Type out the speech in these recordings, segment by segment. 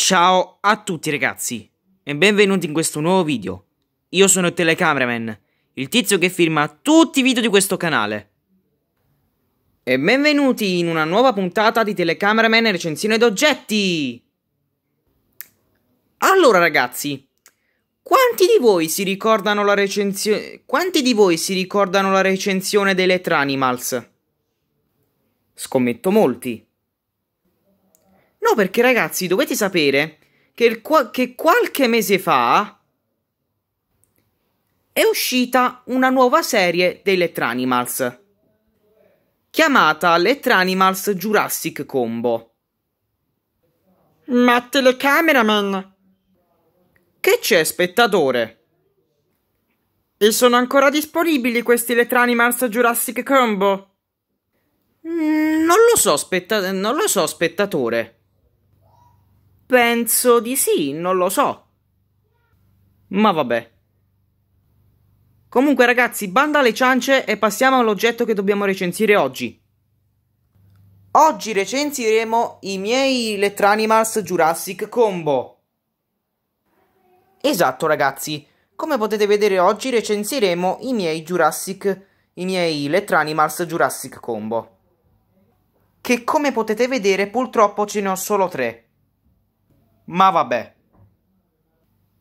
Ciao a tutti ragazzi e benvenuti in questo nuovo video. Io sono il telecameraman, il tizio che firma tutti i video di questo canale. E benvenuti in una nuova puntata di Telecameraman recensione d'oggetti! Allora ragazzi, quanti di voi si ricordano la recensione... Quanti di voi si ricordano la recensione dei Letranimals? Scommetto molti. No, perché ragazzi, dovete sapere che, qua- che qualche mese fa è uscita una nuova serie dei Letranimals, chiamata Letranimals Jurassic Combo. Ma telecameraman! Che c'è, spettatore? E sono ancora disponibili questi Letranimals Jurassic Combo? Mm, non lo so, spetta- non lo so spettatore. Penso di sì, non lo so. Ma vabbè. Comunque ragazzi, banda alle ciance e passiamo all'oggetto che dobbiamo recensire oggi. Oggi recensiremo i miei Electranimals Jurassic Combo. Esatto ragazzi, come potete vedere oggi recensiremo i miei Jurassic, i miei Electranimals Jurassic Combo. Che come potete vedere purtroppo ce ne ho solo tre ma vabbè.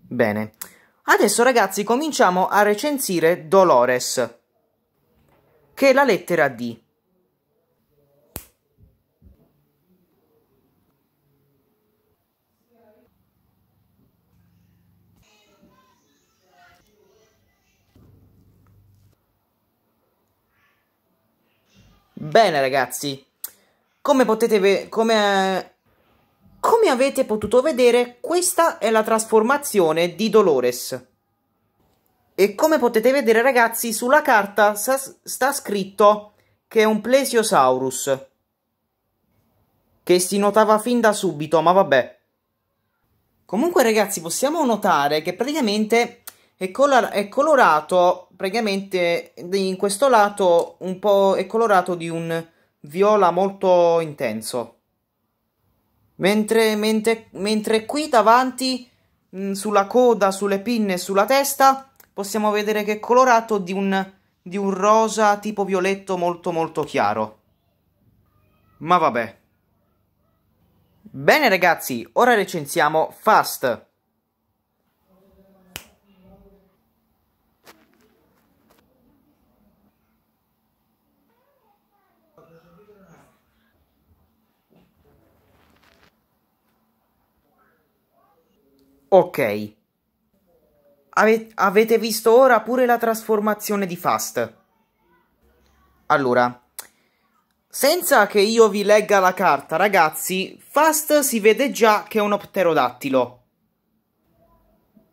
Bene, adesso ragazzi cominciamo a recensire Dolores, che è la lettera D. Bene ragazzi, come potete, come come avete potuto vedere, questa è la trasformazione di Dolores. E come potete vedere ragazzi, sulla carta sta, scritto che è un plesiosaurus. Che si notava fin da subito, ma vabbè. Comunque ragazzi, possiamo notare che praticamente è, color è colorato, praticamente in questo lato un po' è colorato di un viola molto intenso. Mentre, mentre, mentre qui davanti, mh, mm, sulla coda, sulle pinne e sulla testa, possiamo vedere che è colorato di un, di un rosa tipo violetto molto molto chiaro. Ma vabbè. Bene ragazzi, ora recensiamo Fast. Ok. Ave- avete visto ora pure la trasformazione di Fast. Allora, senza che io vi legga la carta, ragazzi, Fast si vede già che è un pterodattilo.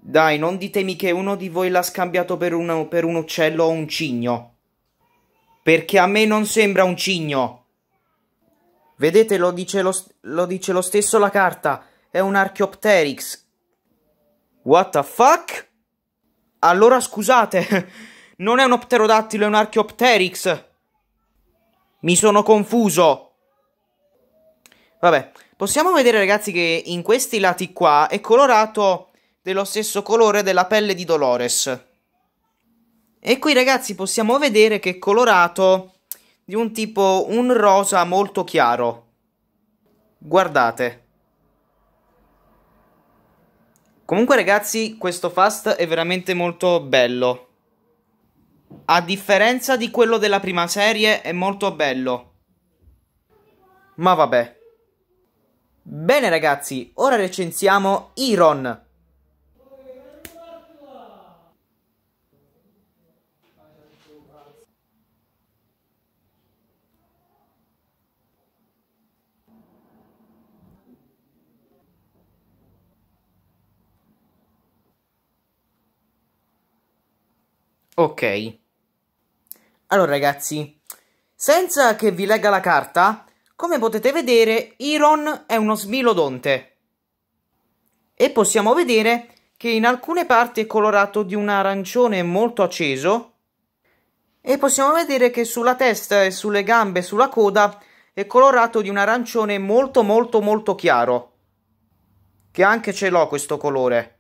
Dai, non ditemi che uno di voi l'ha scambiato per, uno, per un uccello o un cigno. Perché a me non sembra un cigno. Vedete, lo dice lo, lo, dice lo stesso la carta. È un archeopteryx, What the fuck? Allora scusate, non è un pterodattilo, è un archeopteryx. Mi sono confuso. Vabbè, possiamo vedere ragazzi che in questi lati qua è colorato dello stesso colore della pelle di Dolores. E qui ragazzi possiamo vedere che è colorato di un tipo un rosa molto chiaro. Guardate. Comunque ragazzi, questo fast è veramente molto bello. A differenza di quello della prima serie, è molto bello. Ma vabbè. Bene ragazzi, ora recensiamo Iron. Ok. Allora ragazzi, senza che vi legga la carta, come potete vedere Iron è uno smilodonte. E possiamo vedere che in alcune parti è colorato di un arancione molto acceso e possiamo vedere che sulla testa e sulle gambe e sulla coda è colorato di un arancione molto molto molto chiaro che anche ce l'ho questo colore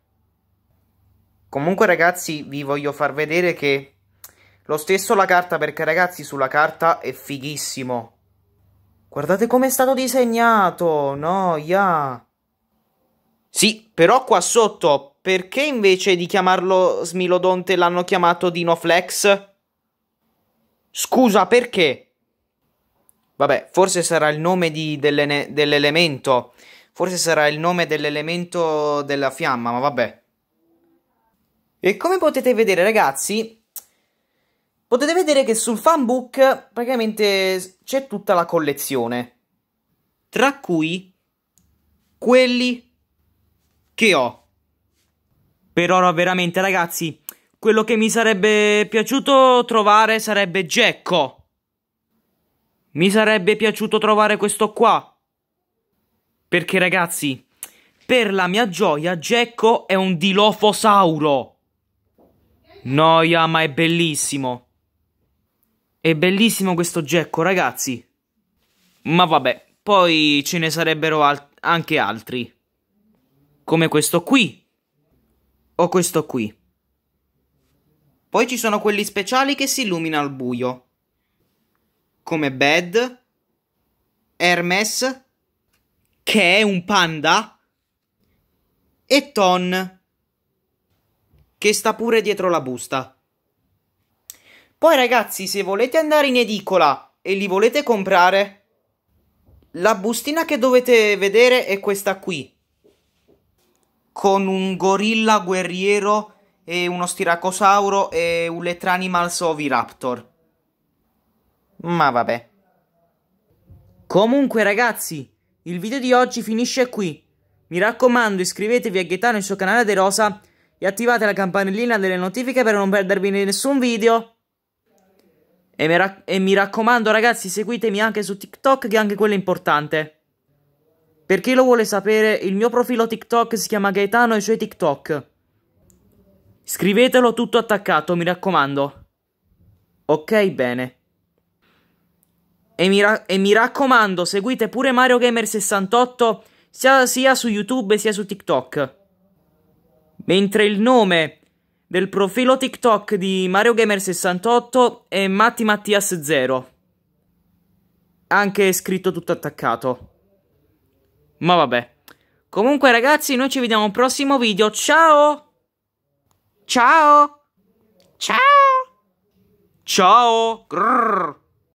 Comunque ragazzi vi voglio far vedere che lo stesso la carta perché ragazzi sulla carta è fighissimo. Guardate come è stato disegnato, no, ya. Yeah. Sì, però qua sotto, perché invece di chiamarlo Smilodonte l'hanno chiamato Dinoflex? Scusa, perché? Vabbè, forse sarà il nome dell'elemento, forse sarà il nome dell'elemento della fiamma, ma vabbè. E come potete vedere ragazzi, potete vedere che sul fanbook praticamente c'è tutta la collezione, tra cui quelli che ho. Per ora veramente ragazzi, quello che mi sarebbe piaciuto trovare sarebbe Gecko. Mi sarebbe piaciuto trovare questo qua. Perché ragazzi, per la mia gioia, Gecko è un dilofosauro. Noia, ma è bellissimo. È bellissimo questo Gecko, ragazzi. Ma vabbè, poi ce ne sarebbero al anche altri. Come questo qui. O questo qui. Poi ci sono quelli speciali che si illumina al buio. Come Bed. Hermes. Che è un panda. E Ton che sta pure dietro la busta. Poi ragazzi, se volete andare in edicola e li volete comprare, la bustina che dovete vedere è questa qui, con un gorilla guerriero e uno stiracosauro e un letranimal's oviraptor. Ma vabbè. Comunque ragazzi, il video di oggi finisce qui. Mi raccomando iscrivetevi a Gaetano e il suo canale De Rosa e attivate la campanellina delle notifiche per non perdervi nessun video. E mi, e mi, raccomando ragazzi, seguitemi anche su TikTok che anche quello è importante. Per chi lo vuole sapere, il mio profilo TikTok si chiama Gaetano e i suoi TikTok. Scrivetelo tutto attaccato, mi raccomando. Ok, bene. E mi, ra e mi raccomando, seguite pure Mario Gamer 68 sia, sia su YouTube sia su TikTok mentre il nome del profilo TikTok di MarioGamer68 è Matti 0. Anche scritto tutto attaccato. Ma vabbè. Comunque ragazzi, noi ci vediamo al prossimo video. Ciao! Ciao! Ciao! Ciao! Grrr.